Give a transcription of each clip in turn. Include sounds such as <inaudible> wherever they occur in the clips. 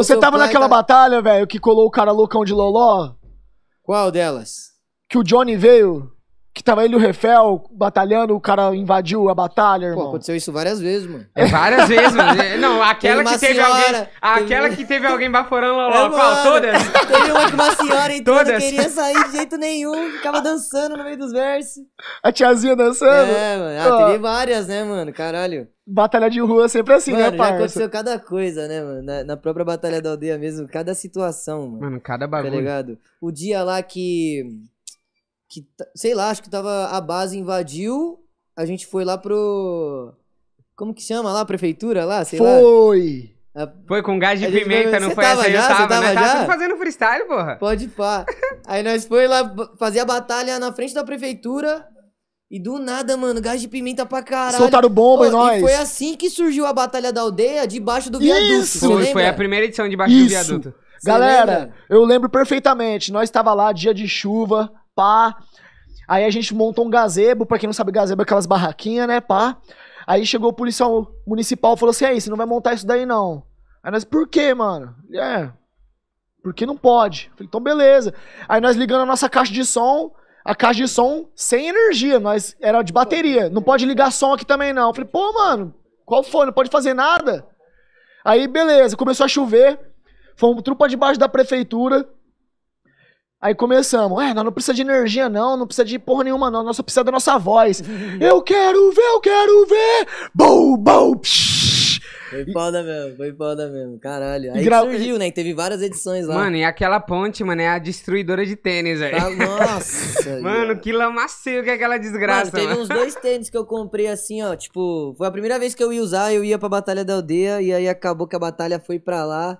Você tava naquela tá- batalha, velho, que colou o cara loucão de Loló? Qual delas? Que o Johnny veio? Que tava ele e o Refel batalhando, o cara invadiu a batalha, irmão. Pô, aconteceu isso várias vezes, mano. É, várias vezes, mano. É, não, aquela que teve senhora, alguém. Aquela que teve alguém baforando lá, logo. É, qual? Todas? Teve uma uma senhora e todas. não queria sair de jeito nenhum, ficava dançando no meio dos versos. A tiazinha dançando? É, mano. Ah, teve várias, né, mano? Caralho. Batalha de rua é sempre assim, né, mano, né, parça? aconteceu cada coisa, né, mano? Na, na, própria Batalha da Aldeia mesmo, cada situação, mano. Mano, cada tá bagulho. Tá ligado? O dia lá que que, sei lá, acho que tava a base invadiu, a gente foi lá pro como que chama lá a prefeitura lá, sei foi. lá. Foi. Foi com gás de pimenta, não foi essa já? eu tava, tava, né? tava fazendo freestyle, porra. Pode pá. Aí nós foi lá fazer a batalha na frente da prefeitura. E do nada, mano, gás de pimenta pra caralho. Soltaram bomba oh, em nós. E foi assim que surgiu a Batalha da Aldeia, debaixo do viaduto. Isso! Foi, foi a primeira edição debaixo Isso. do viaduto. Galera, eu lembro perfeitamente. Nós tava lá, dia de chuva, pá. Aí a gente montou um gazebo, pra quem não sabe, gazebo é aquelas barraquinhas, né, pá. Aí chegou o policial municipal e falou assim: aí, você não vai montar isso daí não. Aí nós, por quê, mano? É, porque não pode. Falei, então beleza. Aí nós ligando a nossa caixa de som, a caixa de som sem energia, nós era de bateria. Não pode ligar som aqui também não. Falei, pô, mano, qual foi? Não pode fazer nada? Aí beleza, começou a chover. Fomos trupa debaixo da prefeitura. Aí começamos, é, nós não precisa de energia não, não precisa de porra nenhuma não, nós só precisa da nossa voz. <laughs> eu quero ver, eu quero ver! Bou, bou, foi foda mesmo, foi foda mesmo, caralho. Aí Gra... surgiu, né? Teve várias edições lá. Mano, e aquela ponte, mano, é a destruidora de tênis, velho. Ah, nossa! <laughs> mano, que lamaceio que é aquela desgraça. Mano, teve mano. uns dois tênis que eu comprei assim, ó. Tipo, foi a primeira vez que eu ia usar, eu ia pra Batalha da Aldeia, e aí acabou que a batalha foi pra lá.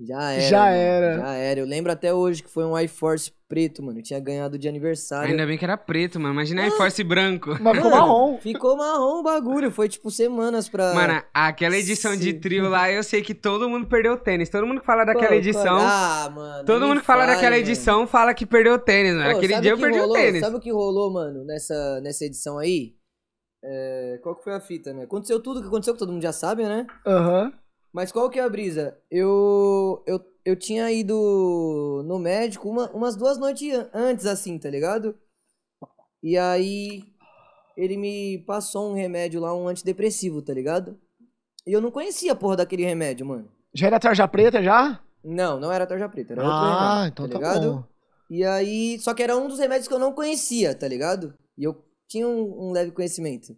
Já era. Já mano. era. Já era. Eu lembro até hoje que foi um iForce preto, mano. Eu tinha ganhado de aniversário. Ainda bem que era preto, mano. Imagina ah, iForce branco. Mas ficou marrom. Ficou marrom o bagulho. Foi tipo semanas pra. Mano, aquela edição Sim. de trio lá, eu sei que todo mundo perdeu tênis. Todo mundo que fala daquela Pô, edição. Ah, mano. Todo mundo que fala faz, daquela edição fala que perdeu tênis, mano. Pô, Aquele dia eu perdi rolou? o tênis. Sabe o que rolou, mano, nessa, nessa edição aí? É... Qual que foi a fita, né? Aconteceu tudo que aconteceu, que todo mundo já sabe, né? Aham. Uhum. Mas qual que é a brisa? Eu, eu, eu tinha ido no médico uma, umas duas noites antes, assim, tá ligado? E aí ele me passou um remédio lá, um antidepressivo, tá ligado? E eu não conhecia a porra daquele remédio, mano. Já era tarja preta, já? Não, não era tarja preta, era ah, outro remédio, então tá, tá ligado? Bom. E aí, só que era um dos remédios que eu não conhecia, tá ligado? E eu tinha um, um leve conhecimento.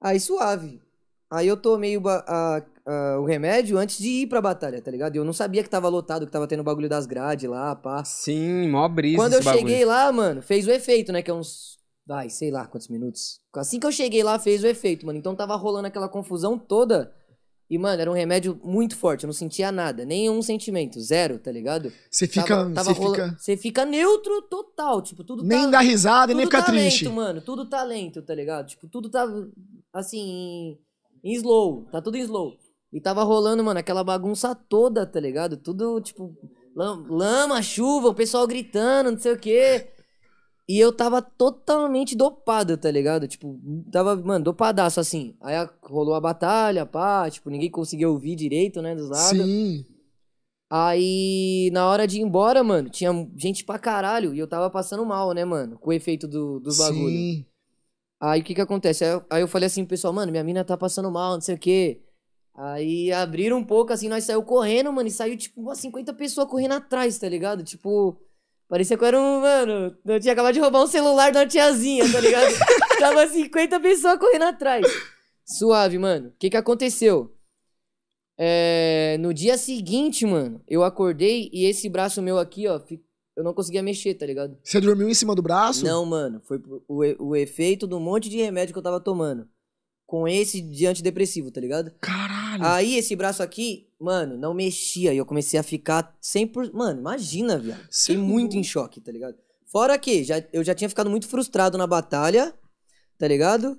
Aí suave. Aí eu tomei o, a, Uh, o remédio antes de ir pra batalha, tá ligado? Eu não sabia que tava lotado, que tava tendo o bagulho das grades lá, pá. Sim, mó brisa. Quando eu bagulho. cheguei lá, mano, fez o efeito, né? Que é uns. Ai, sei lá quantos minutos. Assim que eu cheguei lá, fez o efeito, mano. Então tava rolando aquela confusão toda. E, mano, era um remédio muito forte. Eu não sentia nada, nenhum sentimento, zero, tá ligado? Você fica. Você rola... fica... fica... neutro total, tipo, tudo Nem tá... dá risada, nem fica talento, tá triste. mano, tudo talento, tá, tá ligado? Tipo, tudo tá. Assim. Em slow, tá tudo em slow. E tava rolando, mano, aquela bagunça toda, tá ligado? Tudo, tipo, lama, chuva, o pessoal gritando, não sei o quê. E eu tava totalmente dopado, tá ligado? Tipo, tava, mano, dopadaço, assim. Aí rolou a batalha, pá, tipo, ninguém conseguiu ouvir direito, né, dos lados. Sim. Aí, na hora de ir embora, mano, tinha gente pra caralho e eu tava passando mal, né, mano, com o efeito do, dos bagulho. Sim. Aí, o que que acontece? Aí eu, aí eu falei assim pro pessoal, mano, minha mina tá passando mal, não sei o quê. Aí abriram um pouco, assim, nós saiu correndo, mano, e saiu, tipo, umas 50 pessoas correndo atrás, tá ligado? Tipo, parecia que eu era um, mano, eu tinha acabado de roubar um celular da tiazinha, tá ligado? <laughs> Tava 50 pessoas correndo atrás. Suave, mano. O que que aconteceu? É, no dia seguinte, mano, eu acordei e esse braço meu aqui, ó, eu não conseguia mexer, tá ligado? Você dormiu em cima do braço? Não, mano. Foi o, o efeito do monte de remédio que eu tava tomando com esse de antidepressivo, tá ligado? Caralho. Aí esse braço aqui, mano, não mexia. E eu comecei a ficar 100%. Mano, imagina, viado. Fiquei é muito em choque, tá ligado? Fora que já, eu já tinha ficado muito frustrado na batalha, tá ligado?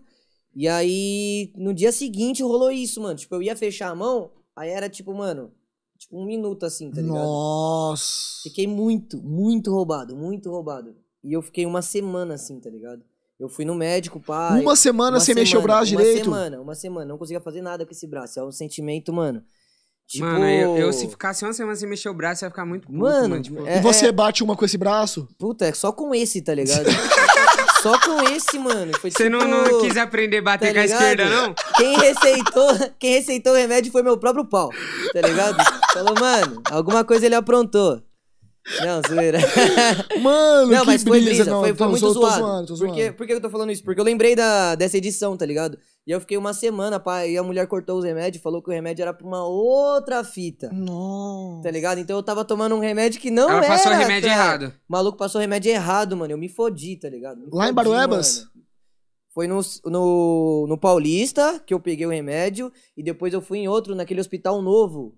E aí, no dia seguinte rolou isso, mano. Tipo, eu ia fechar a mão, aí era tipo, mano, tipo um minuto assim, tá ligado? Nossa. Fiquei muito, muito roubado, muito roubado. E eu fiquei uma semana assim, tá ligado? Eu fui no médico, pai. Uma semana uma sem semana, mexer o braço uma direito? Uma semana, uma semana. Não conseguia fazer nada com esse braço. É um sentimento, mano. Tipo... Mano, eu, eu, se ficasse uma semana sem mexer o braço, ia ficar muito puto, mano. mano tipo... é, e você é... bate uma com esse braço? Puta, é só com esse, tá ligado? <laughs> só com esse, mano. Você tipo... não, não, quis aprender a bater tá com a esquerda, não? Quem receitou, quem receitou o remédio foi meu próprio pau, tá ligado? <laughs> Falou, mano, alguma coisa ele aprontou. Não, zoeira. <laughs> Mano, não, mas foi brisa, brisa. Não, foi, foi muito zoado. Tô zoando, tô zoando. Porque, por que eu tô falando isso? Porque eu lembrei da, dessa edição, tá ligado? E eu fiquei uma semana, pá, e a mulher cortou os remédios falou que o remédio era pra uma outra fita. Nossa. Tá ligado? Então eu tava tomando um remédio que não Ela era. Ela passou o remédio errado. O maluco passou o remédio errado, mano. Eu me fodi, tá ligado? Me Lá fodi, em Baruebas? Mano. Foi no, no, no Paulista que eu peguei o remédio e depois eu fui em outro, naquele hospital novo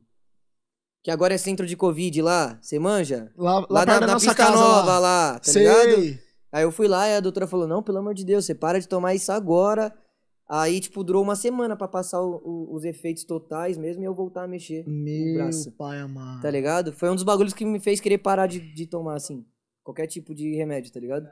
que agora é centro de Covid lá, você manja? Lá, lá, lá na, na, pista casa, nova lá, lá tá Sei. ligado? Aí eu fui lá e a doutora falou: não, pelo amor de Deus, você para de tomar isso agora. Aí, tipo, durou uma semana para passar o, o, os efeitos totais mesmo e eu voltar a mexer. Meu braço, pai amado. Tá ligado? Foi um dos bagulhos que me fez querer parar de, de tomar, assim, qualquer tipo de remédio, tá ligado?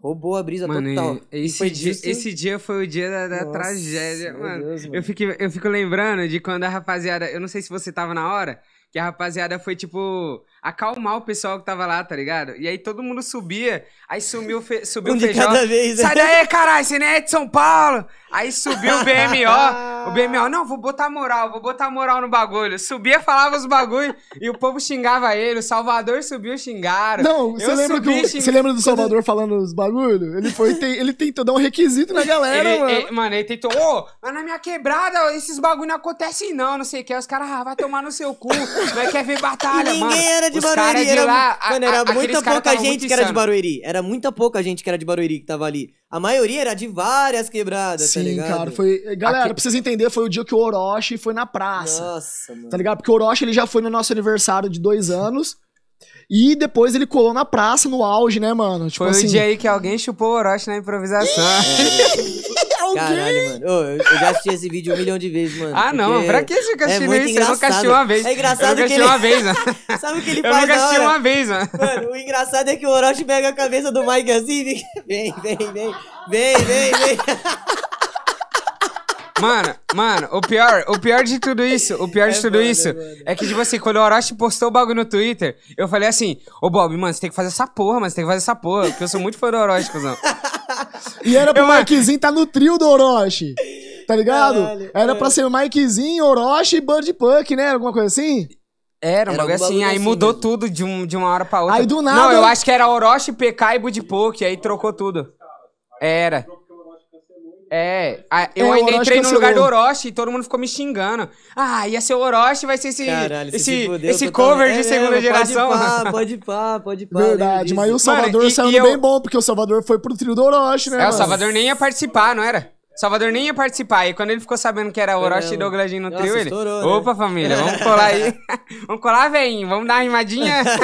Roubou a brisa mano, total. Esse dia, esse dia foi o dia da, da Nossa, tragédia, mano. Deus, mano. Eu, fico, eu fico lembrando de quando a rapaziada. Eu não sei se você tava na hora, que a rapaziada foi, tipo, acalmar o pessoal que tava lá, tá ligado? E aí todo mundo subia, aí sumiu, fe, subiu <laughs> um o feijão. Vez, né? Sai daí, caralho, você nem é de São Paulo! Aí subiu o BMO. <laughs> O BMO, não, vou botar moral, vou botar moral no bagulho. Subia, falava os bagulho e o povo xingava ele. O Salvador subiu, xingaram. Não, você lembra, subi, do, xing... você lembra do Salvador falando os bagulho? Ele foi, tem, ele tentou dar um requisito na galera, ele, mano. Ele, mano, ele tentou, ô, oh, mas na minha quebrada esses bagulho não acontecem não, não sei o que. Os caras, ah, vai tomar no seu cu, vai quer ver batalha, Ninguém mano. Ninguém era de Barueri. era, lá, mano, era a, muita pouca gente que era de Barueri. Era muita pouca gente que era de Barueri que tava ali. A maioria era de várias quebradas, tá Sim, tá ligado? Sim, cara, foi... Galera, que... pra vocês entenderem entender foi o dia que o Orochi foi na praça. Nossa, mano. Tá ligado? Porque o Orochi ele já foi no nosso aniversário de dois anos. E depois ele colou na praça, no auge, né, mano? Tipo foi assim... o dia aí que alguém chupou o Orochi na improvisação. é. <laughs> Caralho, mano. eu, eu já assisti esse vídeo um milhão de vezes, mano. Ah, não. Pra que você castigo é isso? Eu nunca assisti uma vez. É engraçado que ele... uma vez, mano. <laughs> Sabe o que ele eu faz Eu nunca assisti uma vez, mano. Mano, o engraçado é que o Orochi pega a cabeça do Mike assim e fica... Vem, vem, vem. Vem, vem, vem. Mano, mano, o pior, o pior de tudo isso, o pior de é tudo isso mano. É, é que, tipo assim, quando o Orochi postou o bagulho no Twitter, eu falei assim, ô Bob, mano, você tem que fazer essa porra, mano, você tem que fazer essa porra, porque eu sou muito fã do Orochi, cuzão. E era pro eu, tá no trio do Orochi. Tá ligado? Caralho, era pra é. ser o Mikezinho, Orochi e Bird Punk, né? Alguma coisa assim? Era, um bagulho assim, aí assim mudou tudo de, um, de uma hora pra outra. Aí do nada. Não, eu acho que era Orochi, PK e Budipoke, aí trocou tudo. Era. É, a, é, eu é, ainda entrei no lugar do Orochi e todo mundo ficou me xingando. Ah, ia ser o Orochi, vai ser esse Caralho, esse, esse cover de é, segunda é, geração. Pode pá, <laughs> pode pá, pode pá. Verdade, mas o Salvador Mano, e, saiu e eu... bem bom, porque o Salvador foi pro trio do Orochi, né? É, o Salvador nem ia participar, não era? Salvador nem ia participar. E quando ele ficou sabendo que era Orochi e Douglasinho no Nossa, trio, ele. Estourou, né? Opa, família, vamos colar aí. <laughs> vamos colar, vem, vamos dar uma rimadinha. <laughs>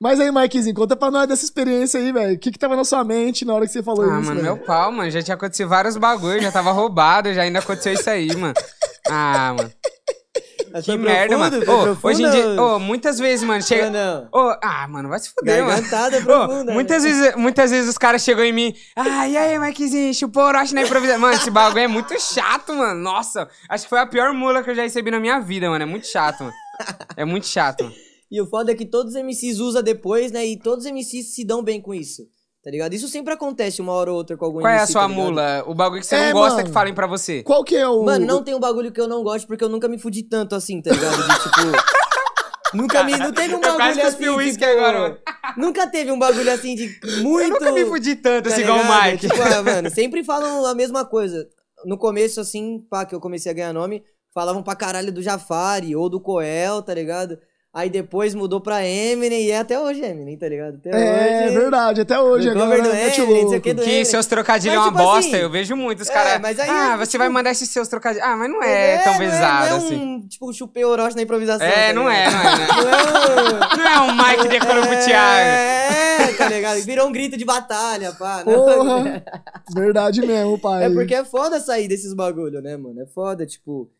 Mas aí, Mikezinho, conta pra nós dessa experiência aí, velho. O que que tava na sua mente na hora que você falou ah, isso, Ah, mano, véio? meu pau, mano. Já tinha acontecido vários bagulhos, já tava roubado, já ainda aconteceu isso aí, mano. Ah, mano. Tá que merda, profundo, mano. Oh, hoje em dia, oh, muitas vezes, mano, chega. Não, não. Oh, ah, mano, vai se fuder, mano. É profunda, oh, muitas, vezes, muitas vezes os caras chegam em mim. Ah, e aí, Mikezinho, chupou orochi na improvisação. Mano, esse bagulho é muito chato, mano. Nossa, acho que foi a pior mula que eu já recebi na minha vida, mano. É muito chato, mano. É muito chato, mano. E o foda é que todos os MCs usam depois, né? E todos os MCs se dão bem com isso. Tá ligado? Isso sempre acontece uma hora ou outra com algum Qual MC, é a sua tá mula? O bagulho que você é, não gosta mano, que falem pra você. Qual que é o. Mano, não tem um bagulho que eu não gosto porque eu nunca me fudi tanto assim, tá ligado? De, tipo. <laughs> Nunca me. Não teve um bagulho quase assim. Quase tipo, agora. Nunca teve um bagulho assim de muito. <laughs> Eu nunca me fudi tanto tá assim igual o Mike. Tipo, ah, mano, <laughs> sempre falam a mesma coisa. No começo, assim, pá, que eu comecei a ganhar nome, falavam pra caralho do Jafari ou do Coel, tá ligado? Aí depois mudou pra Eminem e é até hoje Eminem, tá ligado? Até é, hoje, verdade, até hoje. O cover do Eminem, que, do que seus trocadilhos é uma tipo bosta, assim, eu vejo muito os é, caras. É ah, você vai tipo mandar esses seus trocadilhos. Ah, mas não é, é, tão pesado não é, é assim. Um, tipo, chupei Orochi na improvisação. É, tá não, é não é, né? não é. Não é um Mike decorou pro Thiago. É, tá ligado? Virou um grito de batalha, pá. Né? Porra, verdade mesmo, pai. É porque é foda sair desses bagulho, né, mano? É foda, tipo...